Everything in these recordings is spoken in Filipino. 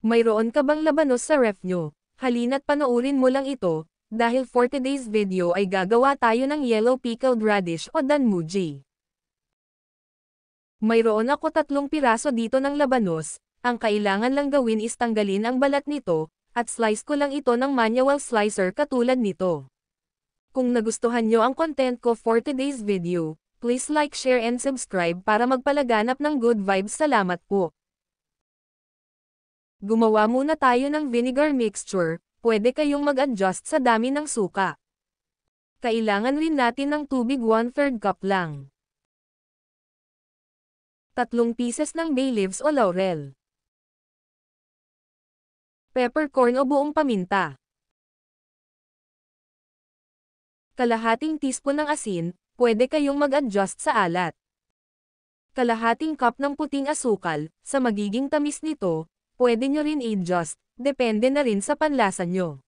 Mayroon ka bang labanos sa ref nyo? Halina't panoorin mo lang ito, dahil for today's video ay gagawa tayo ng yellow pickled radish o danmuji. Mayroon ako tatlong piraso dito ng labanos, ang kailangan lang gawin is tanggalin ang balat nito, at slice ko lang ito ng manual slicer katulad nito. Kung nagustuhan nyo ang content ko for today's video, please like share and subscribe para magpalaganap ng good vibes salamat po. Gumawa muna tayo ng vinegar mixture, pwede kayong mag-adjust sa dami ng suka. Kailangan rin natin ng tubig 1 3 cup lang. Tatlong pieces ng bay leaves o laurel. Peppercorn o buong paminta. Kalahating teaspoon ng asin, pwede kayong mag-adjust sa alat. Kalahating cup ng puting asukal, sa magiging tamis nito, pwede nyo rin i-adjust, depende na rin sa panlasa nyo.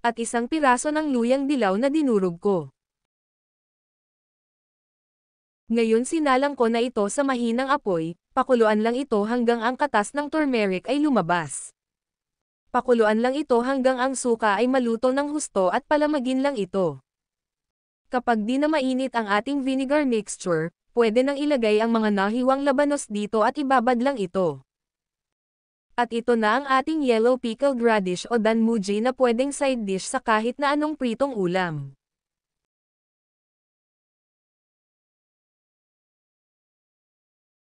At isang piraso ng luyang dilaw na dinurog ko. Ngayon sinalang ko na ito sa mahinang apoy, pakuluan lang ito hanggang ang katas ng turmeric ay lumabas. Pakuluan lang ito hanggang ang suka ay maluto ng husto at palamagin lang ito. Kapag di na mainit ang ating vinegar mixture, pwede nang ilagay ang mga nahiwang labanos dito at ibabad lang ito. At ito na ang ating yellow pickled radish o danmuji na pwedeng side dish sa kahit na anong pritong ulam.